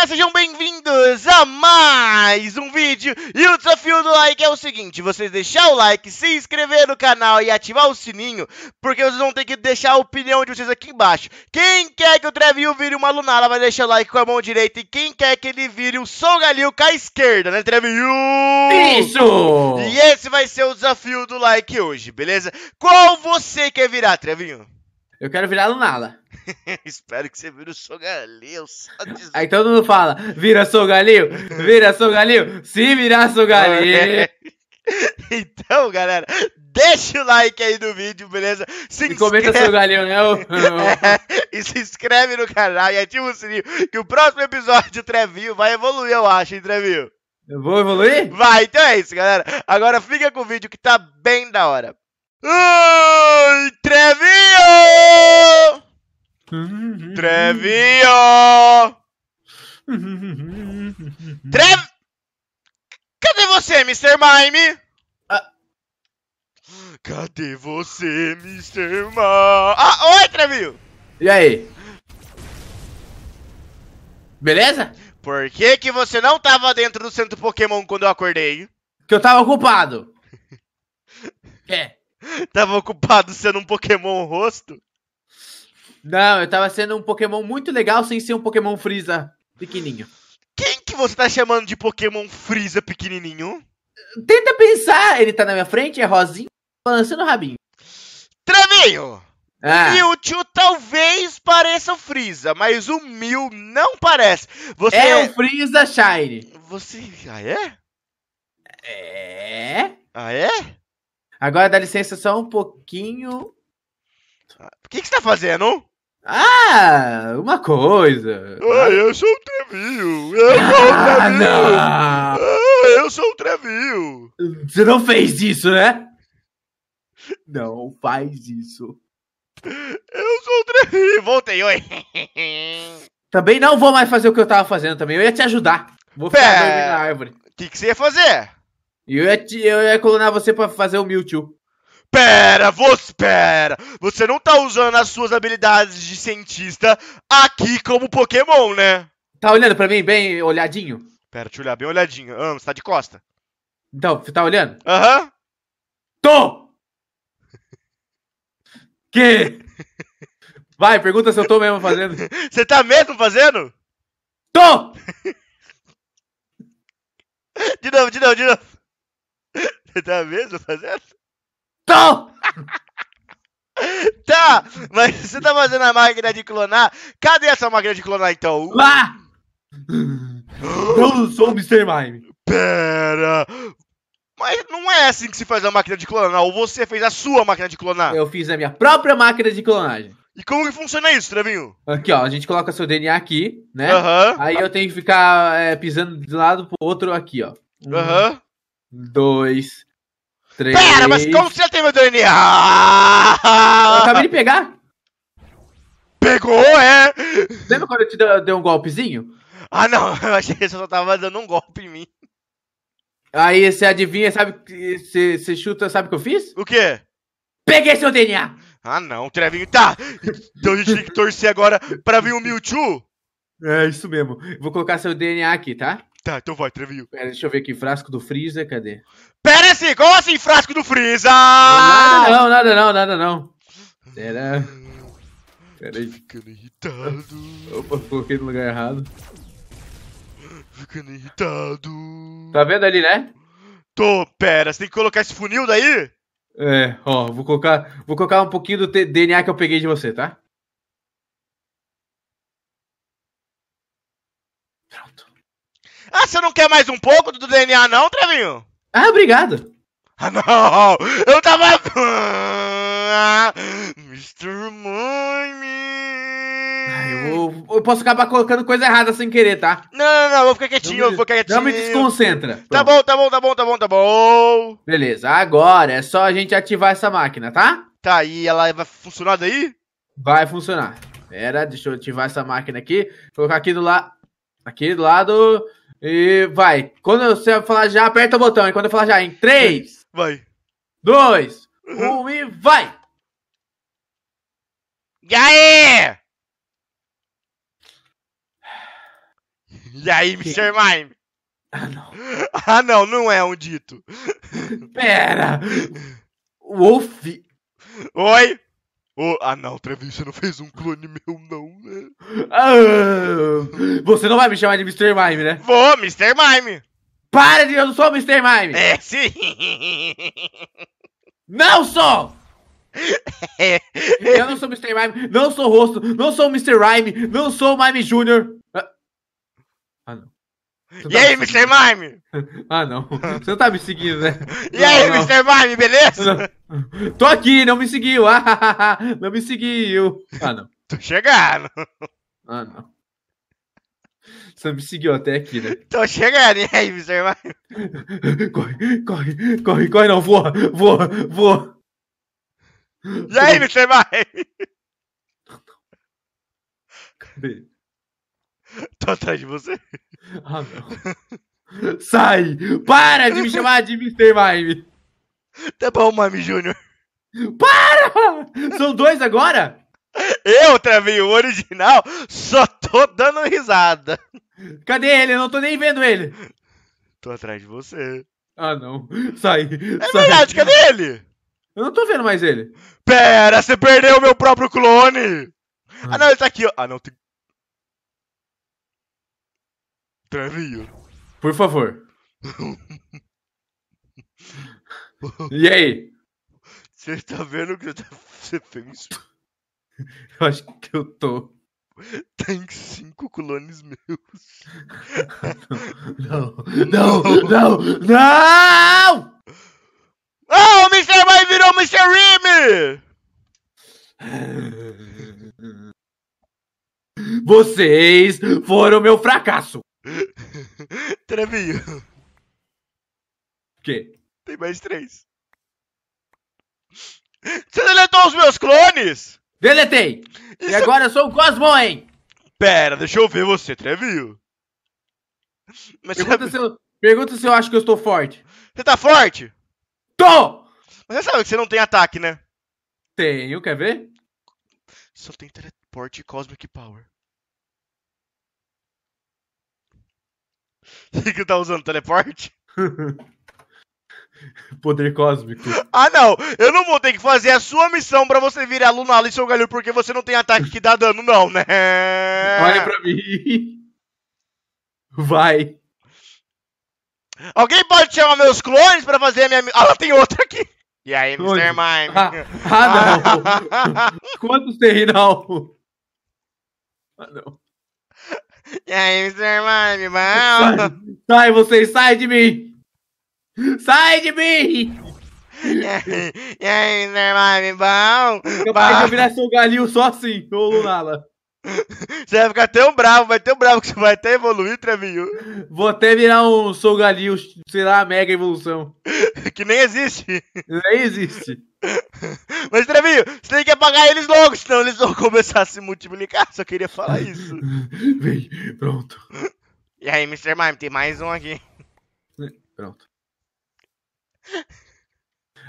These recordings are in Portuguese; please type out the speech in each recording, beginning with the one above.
galerinha, sejam bem-vindos a mais um vídeo E o desafio do like é o seguinte, vocês deixar o like, se inscrever no canal e ativar o sininho Porque vocês vão ter que deixar a opinião de vocês aqui embaixo Quem quer que o Trevinho vire uma lunala vai deixar o like com a mão direita E quem quer que ele vire o galil com a esquerda, né Trevinho? Isso! E esse vai ser o desafio do like hoje, beleza? Qual você quer virar, Trevinho? Eu quero virar lunala Espero que você vire o Sogaleu. Aí todo mundo fala: vira Sogaleu, vira Sogaleu, se virar Sogaleu. Então, galera, deixa o like aí no vídeo, beleza? Se e comenta seu galinho, né? É, e se inscreve no canal e ativa o sininho, que o próximo episódio do Trevinho vai evoluir, eu acho, hein, Trevinho? Eu vou evoluir? Vai, então é isso, galera. Agora fica com o vídeo que tá bem da hora. Ui, Trevinho! Trevio! Trev... Cadê você, Mr. Mime? Ah. Cadê você, Mr. Mime? Ah, oi, Trevio! E aí? Beleza? Por que, que você não tava dentro do centro Pokémon quando eu acordei? Que eu tava ocupado. é. Tava ocupado sendo um Pokémon rosto? Não, eu tava sendo um Pokémon muito legal sem ser um Pokémon Freeza pequenininho. Quem que você tá chamando de Pokémon Freeza pequenininho? Tenta pensar. Ele tá na minha frente, é rosinho, balançando o rabinho. Travinho! Ah. O Mewtwo talvez pareça o Freeza, mas o Mew não parece. Você é, é o Freeza Shine. Você. Ah, é? É. Ah, é? Agora dá licença só um pouquinho. Ah, o que, que você tá fazendo? Ah, uma coisa. Ah, ah, eu sou um Trevio. Eu ah, sou um Trevio. Não. Ah, eu sou um Trevio. Você não fez isso, né? Não faz isso. Eu sou um Trevio. Voltei, oi. Também não vou mais fazer o que eu tava fazendo também. Eu ia te ajudar. Vou ficar Pé, na árvore. O que, que você ia fazer? Eu ia, te, eu ia colunar você pra fazer o Mewtwo. Pera, você pera! Você não tá usando as suas habilidades de cientista aqui como Pokémon, né? Tá olhando pra mim bem olhadinho? Pera, deixa eu olhar bem olhadinho. Ah, você tá de costa. Então, você tá olhando? Aham. Tô! que? Vai, pergunta se eu tô mesmo fazendo. Você tá mesmo fazendo? Tô! de novo, de novo, de novo. Você tá mesmo fazendo? Então! tá, mas você tá fazendo a máquina de clonar? Cadê essa máquina de clonar então? Lá! Eu sou o Mr. Mime. Pera! Mas não é assim que se faz a máquina de clonar, ou você fez a sua máquina de clonar? Eu fiz a minha própria máquina de clonagem. E como que funciona isso, Trevinho? Aqui, ó, a gente coloca seu DNA aqui, né? Uhum. Aí eu tenho que ficar é, pisando de um lado pro outro aqui, ó. Um, uhum. Dois, Pera, mas como você já tem meu DNA? Eu acabei de pegar. Pegou, é! Lembra quando eu te deu, deu um golpezinho? Ah, não, eu achei que você só tava dando um golpe em mim. Aí você adivinha, sabe? Você, você chuta, sabe o que eu fiz? O quê? Peguei seu DNA! Ah, não, Trevinho. Tá! Então a gente tem que torcer agora pra vir o Mewtwo! É, isso mesmo. Vou colocar seu DNA aqui, tá? Tá, então vai, Trevinho. Pera, deixa eu ver aqui. Frasco do Freeza, cadê? Pera assim, como assim frasco do Freeza? Nada não, nada não, nada não. Será? Pera aí. Ficando irritado. Opa, coloquei no lugar errado. Ficando irritado. Tá vendo ali, né? Tô, pera, você tem que colocar esse funil daí? É, ó, vou colocar, vou colocar um pouquinho do DNA que eu peguei de você, tá? Ah, você não quer mais um pouco do DNA, não, Trevinho? Ah, obrigado. Ah, não! Eu tava. Mr. Mime! eu, eu, posso acabar colocando coisa errada sem querer, tá? Não, não, não, vou ficar quietinho, eu vou ficar quietinho. Não me desconcentra. Tá Pronto. Tá bom, tá bom, tá bom, tá bom, tá bom. Beleza, agora é só a gente ativar essa máquina, tá? Tá, e ela vai funcionar daí? Vai funcionar. Pera, deixa eu ativar essa máquina aqui. Vou colocar aqui do lado. Aqui do lado. E vai. Quando você falar já, aperta o botão. E quando eu falar já, em 3, vai. 2, 1 uhum. um, e vai! E aí? E aí, Mr. Mime? Ah, não. Ah, não, não é um dito. Pera! Wolf. Oi? Oh, ah não, Trevi, você não fez um clone meu, não, né? Ah, você não vai me chamar de Mr. Mime, né? Vou, Mr. Mime! Para de eu não sou Mr. Mime! É, sim! Não sou! É. eu não sou Mr. Mime, não sou rosto, não sou Mr. Mime, não sou Mime Jr. Você e tá aí, Mr. Mime? ah, não. Você não tá me seguindo, né? e não, aí, não. Mr. Mime, beleza? Não. Tô aqui, não me seguiu. Ah, não me seguiu. Ah, não. Tô chegando. Ah, não. Você me seguiu até aqui, né? Tô chegando, e aí, Mr. Mime? Corre, corre, corre, corre, não, voa, voa, voa. E aí, Mr. Mime? Cadê? Tô atrás de você. Ah, não. Sai! Para de me chamar de Mr. Mime! Tá bom, Mime Júnior. Para! São dois agora? Eu travei o original, só tô dando risada. Cadê ele? Eu não tô nem vendo ele. Tô atrás de você. Ah, não. Sai. É sai. verdade, cadê ele? Eu não tô vendo mais ele. Pera, você perdeu o meu próprio clone. Ah, ah. não, ele tá aqui. Ah, não, tem Trevinho. Por favor. e aí? Você tá vendo o que tá- você fez? Eu acho que eu tô. Tem cinco clones meus. não, não, não, não! Ah, oh, o Mr. Mai virou Mr. Remy! Vocês foram meu fracasso! Trevinho. O quê? Tem mais três. Você deletou os meus clones? Deletei! Isso... E é agora eu sou o Cosmo, hein? Pera, deixa eu ver você, Trevinho. Mas pergunta, sabe... se eu, pergunta se eu acho que eu estou forte. Você tá forte? Tô! Mas você sabe que você não tem ataque, né? Tenho, quer ver? Só tem teleporte e Cosmic Power. que tá usando teleporte? Poder cósmico. Ah, não! Eu não vou ter que fazer a sua missão pra você virar aluno Alisson Galho porque você não tem ataque que dá dano, não, né? Olha pra mim. Vai. Alguém pode chamar meus clones pra fazer a minha. Ah, lá tem outro aqui! E aí, Onde? Mr. Mime? Ah, ah não! Quantos tem, Rinaldo? Ah, não. E aí, Mr. Mime, bom? Sai, sai, vocês, sai de mim! Sai de mim! E aí, e aí Mr. Mime, bom? Capaz de eu virar seu galinho só assim, ô Lunala. Você vai ficar tão bravo, vai tão bravo que você vai até evoluir, Trevinho. Vou até virar um Galil, sei lá, mega evolução. Que nem existe. Nem existe. Mas, Trevinho, você tem que apagar eles logo, senão eles vão começar a se multiplicar. Só queria falar isso. Vem, pronto. E aí, Mr. Mime, tem mais um aqui. Pronto.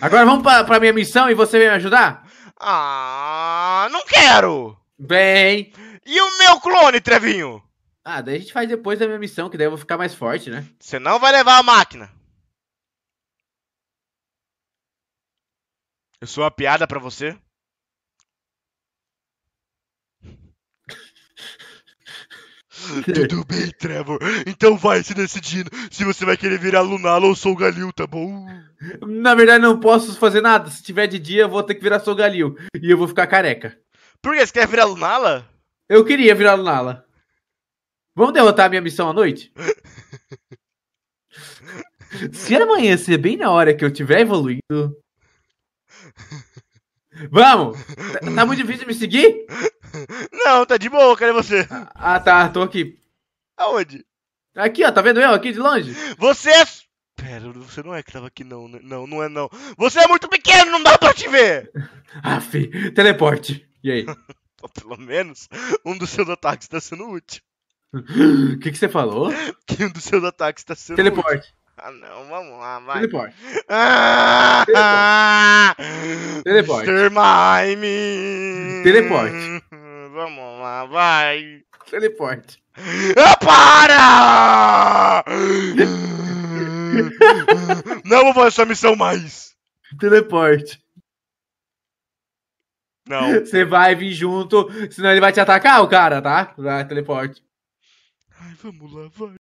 Agora vamos pra, pra minha missão e você vem me ajudar? Ah, não quero! Bem. E o meu clone, Trevinho? Ah, daí a gente faz depois da minha missão, que daí eu vou ficar mais forte, né? Você não vai levar a máquina. Eu sou uma piada para você? Tudo bem, Trevor. Então vai se decidindo se você vai querer virar Lunala ou Sou Galil, tá bom? Na verdade, não posso fazer nada. Se tiver de dia, eu vou ter que virar Sou Galil. E eu vou ficar careca. Por que? Você quer virar Lunala? Eu queria virar Lunala. Vamos derrotar a minha missão à noite? Se amanhecer bem na hora que eu tiver evoluindo. Vamos! Tá, tá muito difícil me seguir? Não, tá de boa, cadê você? Ah, tá, tô aqui. Aonde? Aqui, ó, tá vendo eu aqui de longe? Você é. Pera, você não é que tava aqui, não. Né? Não, não é não. Você é muito pequeno, não dá pra te ver! Aff, teleporte. E aí? Pelo menos um dos seus ataques está sendo útil. O que, que você falou? Que um dos seus ataques está sendo Teleporte. Útil. Ah, não, vamos lá, vai. Teleporte. Ah! Teleporte. Teleporte. Mr. Teleporte. Vamos lá, vai. Teleporte. Ah, para! não vou fazer essa missão mais. Teleporte. Não. Você vai vir junto, senão ele vai te atacar, o cara, tá? Vai, teleporte. Ai, vamos lá, vai.